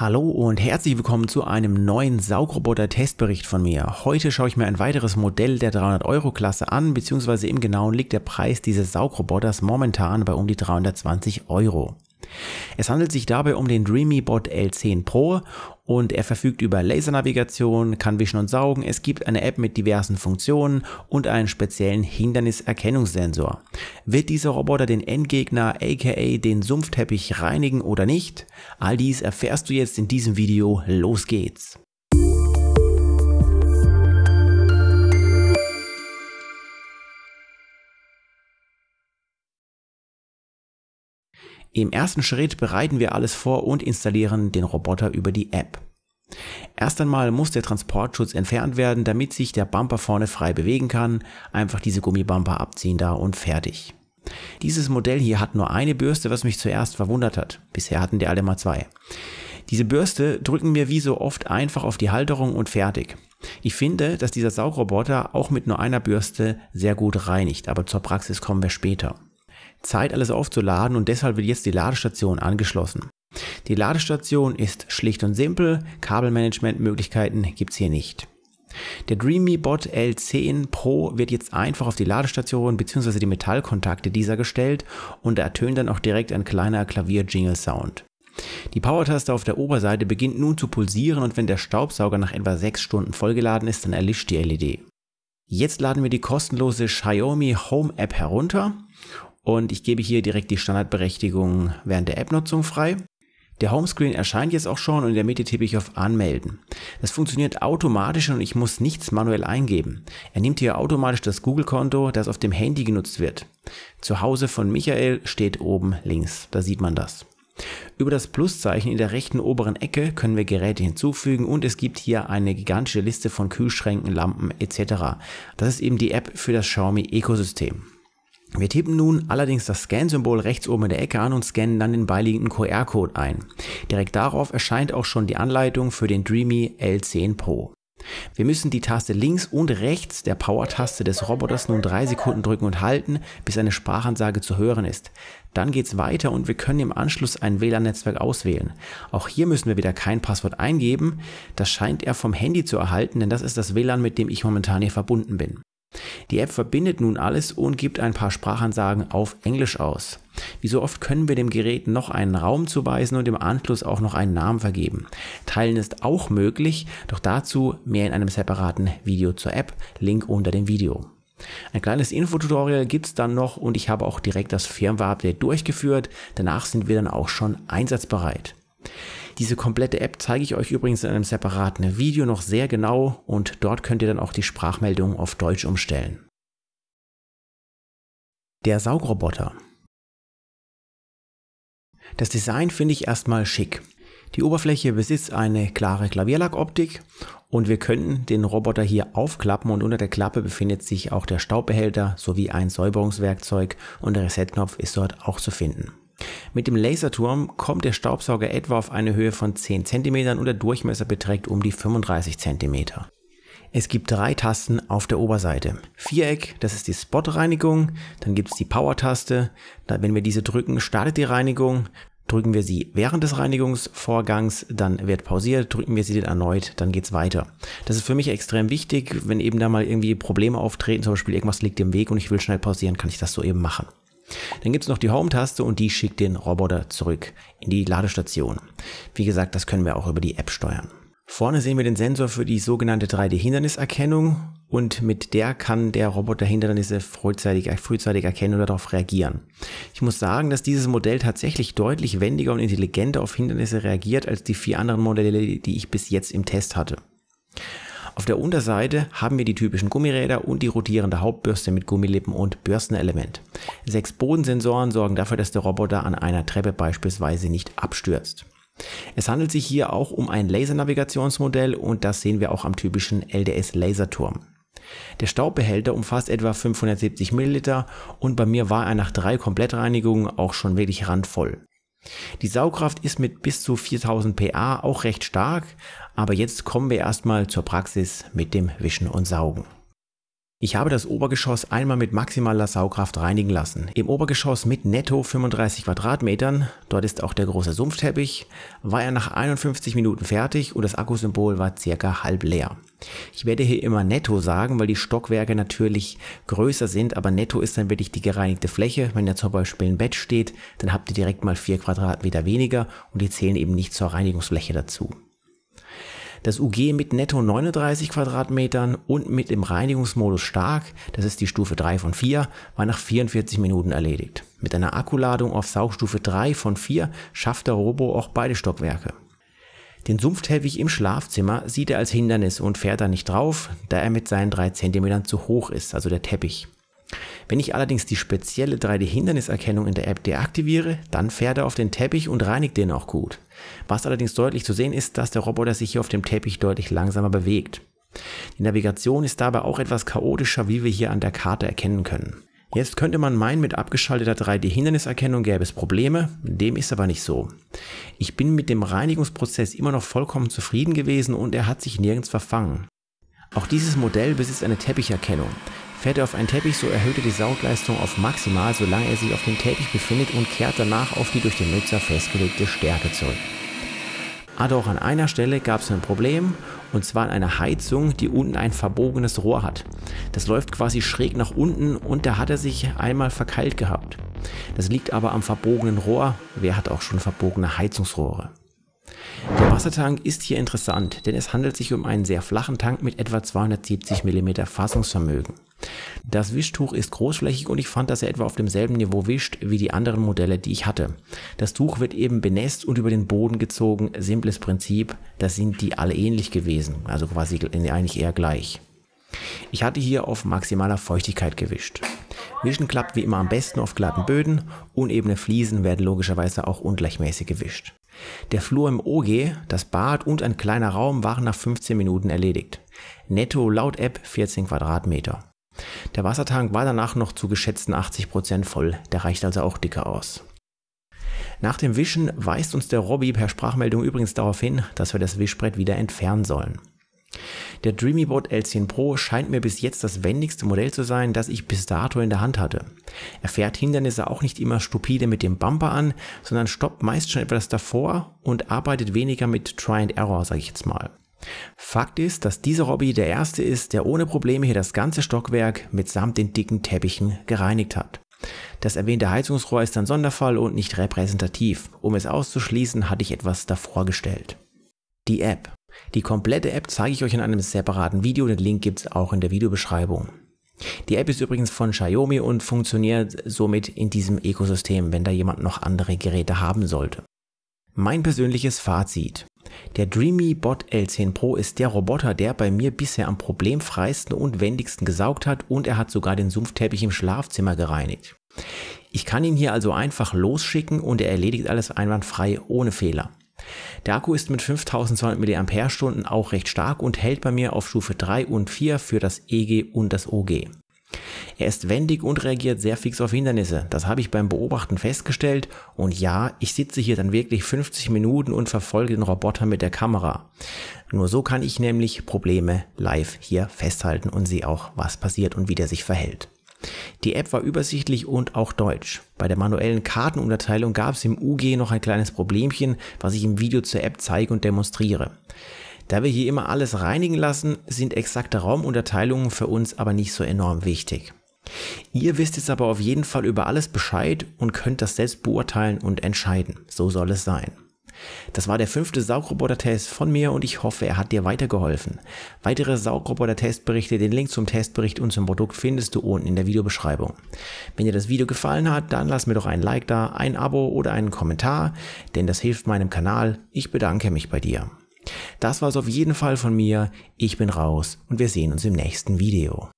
Hallo und herzlich willkommen zu einem neuen Saugroboter-Testbericht von mir. Heute schaue ich mir ein weiteres Modell der 300-Euro-Klasse an, beziehungsweise im Genauen liegt der Preis dieses Saugroboters momentan bei um die 320 Euro. Es handelt sich dabei um den DreamyBot L10 Pro und er verfügt über Lasernavigation, kann wischen und saugen. Es gibt eine App mit diversen Funktionen und einen speziellen Hinderniserkennungssensor. Wird dieser Roboter den Endgegner, aka den Sumpfteppich, reinigen oder nicht? All dies erfährst du jetzt in diesem Video. Los geht's! Im ersten Schritt bereiten wir alles vor und installieren den Roboter über die App. Erst einmal muss der Transportschutz entfernt werden, damit sich der Bumper vorne frei bewegen kann. Einfach diese Gummibumper abziehen da und fertig. Dieses Modell hier hat nur eine Bürste, was mich zuerst verwundert hat. Bisher hatten die alle mal zwei. Diese Bürste drücken wir wie so oft einfach auf die Halterung und fertig. Ich finde, dass dieser Saugroboter auch mit nur einer Bürste sehr gut reinigt, aber zur Praxis kommen wir später. Zeit, alles aufzuladen und deshalb wird jetzt die Ladestation angeschlossen. Die Ladestation ist schlicht und simpel, Kabelmanagementmöglichkeiten gibt es hier nicht. Der DreamyBot L10 Pro wird jetzt einfach auf die Ladestation bzw. die Metallkontakte dieser gestellt und ertönt dann auch direkt ein kleiner Klavier-Jingle-Sound. Die Power-Taste auf der Oberseite beginnt nun zu pulsieren und wenn der Staubsauger nach etwa 6 Stunden vollgeladen ist, dann erlischt die LED. Jetzt laden wir die kostenlose Xiaomi Home App herunter. Und ich gebe hier direkt die Standardberechtigung während der App-Nutzung frei. Der Homescreen erscheint jetzt auch schon und in der Mitte tippe ich auf Anmelden. Das funktioniert automatisch und ich muss nichts manuell eingeben. Er nimmt hier automatisch das Google-Konto, das auf dem Handy genutzt wird. Zu Hause von Michael steht oben links, da sieht man das. Über das Pluszeichen in der rechten oberen Ecke können wir Geräte hinzufügen und es gibt hier eine gigantische Liste von Kühlschränken, Lampen etc. Das ist eben die App für das Xiaomi Ökosystem. Wir tippen nun allerdings das Scan-Symbol rechts oben in der Ecke an und scannen dann den beiliegenden QR-Code ein. Direkt darauf erscheint auch schon die Anleitung für den Dreamy L10 Pro. Wir müssen die Taste links und rechts der Power-Taste des Roboters nun drei Sekunden drücken und halten, bis eine Sprachansage zu hören ist. Dann geht's weiter und wir können im Anschluss ein WLAN-Netzwerk auswählen. Auch hier müssen wir wieder kein Passwort eingeben, das scheint er vom Handy zu erhalten, denn das ist das WLAN, mit dem ich momentan hier verbunden bin. Die App verbindet nun alles und gibt ein paar Sprachansagen auf Englisch aus. Wie so oft können wir dem Gerät noch einen Raum zuweisen und im Anschluss auch noch einen Namen vergeben. Teilen ist auch möglich, doch dazu mehr in einem separaten Video zur App, Link unter dem Video. Ein kleines Infotutorial gibt es dann noch und ich habe auch direkt das Firmware-Update durchgeführt. Danach sind wir dann auch schon einsatzbereit. Diese komplette App zeige ich euch übrigens in einem separaten Video noch sehr genau und dort könnt ihr dann auch die Sprachmeldung auf Deutsch umstellen. Der Saugroboter. Das Design finde ich erstmal schick. Die Oberfläche besitzt eine klare Klavierlackoptik und wir könnten den Roboter hier aufklappen und unter der Klappe befindet sich auch der Staubbehälter sowie ein Säuberungswerkzeug und der Reset-Knopf ist dort auch zu finden. Mit dem Laserturm kommt der Staubsauger etwa auf eine Höhe von 10 cm und der Durchmesser beträgt um die 35 cm. Es gibt drei Tasten auf der Oberseite. Viereck, das ist die Spot-Reinigung, dann gibt es die Power-Taste. Wenn wir diese drücken, startet die Reinigung. Drücken wir sie während des Reinigungsvorgangs, dann wird pausiert, drücken wir sie dann erneut, dann geht es weiter. Das ist für mich extrem wichtig, wenn eben da mal irgendwie Probleme auftreten, zum Beispiel irgendwas liegt im Weg und ich will schnell pausieren, kann ich das so eben machen. Dann gibt es noch die Home-Taste und die schickt den Roboter zurück in die Ladestation. Wie gesagt, das können wir auch über die App steuern. Vorne sehen wir den Sensor für die sogenannte 3D-Hinderniserkennung und mit der kann der Roboter Hindernisse frühzeitig, äh, frühzeitig erkennen oder darauf reagieren. Ich muss sagen, dass dieses Modell tatsächlich deutlich wendiger und intelligenter auf Hindernisse reagiert als die vier anderen Modelle, die ich bis jetzt im Test hatte. Auf der Unterseite haben wir die typischen Gummiräder und die rotierende Hauptbürste mit Gummilippen und Bürstenelement. Sechs Bodensensoren sorgen dafür, dass der Roboter an einer Treppe beispielsweise nicht abstürzt. Es handelt sich hier auch um ein Lasernavigationsmodell und das sehen wir auch am typischen LDS-Laserturm. Der Staubbehälter umfasst etwa 570 Milliliter und bei mir war er nach drei Komplettreinigungen auch schon wirklich randvoll. Die Saugkraft ist mit bis zu 4000 PA auch recht stark, aber jetzt kommen wir erstmal zur Praxis mit dem Wischen und Saugen. Ich habe das Obergeschoss einmal mit maximaler Saugkraft reinigen lassen. Im Obergeschoss mit netto 35 Quadratmetern, dort ist auch der große Sumpfteppich, war er nach 51 Minuten fertig und das Akkusymbol war circa halb leer. Ich werde hier immer netto sagen, weil die Stockwerke natürlich größer sind, aber netto ist dann wirklich die gereinigte Fläche. Wenn ihr zum Beispiel ein Bett steht, dann habt ihr direkt mal 4 Quadratmeter weniger und die zählen eben nicht zur Reinigungsfläche dazu. Das UG mit netto 39 Quadratmetern und mit dem Reinigungsmodus stark, das ist die Stufe 3 von 4, war nach 44 Minuten erledigt. Mit einer Akkuladung auf Saugstufe 3 von 4 schafft der Robo auch beide Stockwerke. Den Sumpfteppich im Schlafzimmer sieht er als Hindernis und fährt da nicht drauf, da er mit seinen 3 cm zu hoch ist, also der Teppich. Wenn ich allerdings die spezielle 3D-Hinderniserkennung in der App deaktiviere, dann fährt er auf den Teppich und reinigt den auch gut. Was allerdings deutlich zu sehen ist, dass der Roboter sich hier auf dem Teppich deutlich langsamer bewegt. Die Navigation ist dabei auch etwas chaotischer, wie wir hier an der Karte erkennen können. Jetzt könnte man meinen, mit abgeschalteter 3D-Hinderniserkennung gäbe es Probleme, dem ist aber nicht so. Ich bin mit dem Reinigungsprozess immer noch vollkommen zufrieden gewesen und er hat sich nirgends verfangen. Auch dieses Modell besitzt eine Teppicherkennung. Fährt er auf einen Teppich, so erhöht er die Saugleistung auf maximal, solange er sich auf dem Teppich befindet und kehrt danach auf die durch den Nutzer festgelegte Stärke zurück. Aber also auch an einer Stelle gab es ein Problem und zwar an einer Heizung, die unten ein verbogenes Rohr hat. Das läuft quasi schräg nach unten und da hat er sich einmal verkeilt gehabt. Das liegt aber am verbogenen Rohr. Wer hat auch schon verbogene Heizungsrohre? Wassertank ist hier interessant, denn es handelt sich um einen sehr flachen Tank mit etwa 270 mm Fassungsvermögen. Das Wischtuch ist großflächig und ich fand, dass er etwa auf demselben Niveau wischt wie die anderen Modelle, die ich hatte. Das Tuch wird eben benässt und über den Boden gezogen, simples Prinzip, da sind die alle ähnlich gewesen, also quasi eigentlich eher gleich. Ich hatte hier auf maximaler Feuchtigkeit gewischt. Wischen klappt wie immer am besten auf glatten Böden, unebene Fliesen werden logischerweise auch ungleichmäßig gewischt. Der Flur im OG, das Bad und ein kleiner Raum waren nach 15 Minuten erledigt. Netto laut App 14 Quadratmeter. Der Wassertank war danach noch zu geschätzten 80% Prozent voll, der reicht also auch dicker aus. Nach dem Wischen weist uns der Robby per Sprachmeldung übrigens darauf hin, dass wir das Wischbrett wieder entfernen sollen. Der Dreamybot L10 Pro scheint mir bis jetzt das wendigste Modell zu sein, das ich bis dato in der Hand hatte. Er fährt Hindernisse auch nicht immer stupide mit dem Bumper an, sondern stoppt meist schon etwas davor und arbeitet weniger mit Try and Error, sage ich jetzt mal. Fakt ist, dass dieser Robby der erste ist, der ohne Probleme hier das ganze Stockwerk mitsamt den dicken Teppichen gereinigt hat. Das erwähnte Heizungsrohr ist ein Sonderfall und nicht repräsentativ. Um es auszuschließen, hatte ich etwas davor gestellt. Die App. Die komplette App zeige ich euch in einem separaten Video, den Link gibt es auch in der Videobeschreibung. Die App ist übrigens von Xiaomi und funktioniert somit in diesem Ökosystem, wenn da jemand noch andere Geräte haben sollte. Mein persönliches Fazit. Der Dreamy Bot L10 Pro ist der Roboter, der bei mir bisher am problemfreisten und wendigsten gesaugt hat und er hat sogar den Sumpfteppich im Schlafzimmer gereinigt. Ich kann ihn hier also einfach losschicken und er erledigt alles einwandfrei ohne Fehler. Der Akku ist mit 5200 mAh auch recht stark und hält bei mir auf Stufe 3 und 4 für das EG und das OG. Er ist wendig und reagiert sehr fix auf Hindernisse. Das habe ich beim Beobachten festgestellt. Und ja, ich sitze hier dann wirklich 50 Minuten und verfolge den Roboter mit der Kamera. Nur so kann ich nämlich Probleme live hier festhalten und sehe auch, was passiert und wie der sich verhält. Die App war übersichtlich und auch deutsch. Bei der manuellen Kartenunterteilung gab es im UG noch ein kleines Problemchen, was ich im Video zur App zeige und demonstriere. Da wir hier immer alles reinigen lassen, sind exakte Raumunterteilungen für uns aber nicht so enorm wichtig. Ihr wisst jetzt aber auf jeden Fall über alles Bescheid und könnt das selbst beurteilen und entscheiden. So soll es sein. Das war der fünfte Saugroboter-Test von mir und ich hoffe, er hat dir weitergeholfen. Weitere Saugroboter-Testberichte, den Link zum Testbericht und zum Produkt findest du unten in der Videobeschreibung. Wenn dir das Video gefallen hat, dann lass mir doch ein Like da, ein Abo oder einen Kommentar, denn das hilft meinem Kanal. Ich bedanke mich bei dir. Das war es auf jeden Fall von mir. Ich bin raus und wir sehen uns im nächsten Video.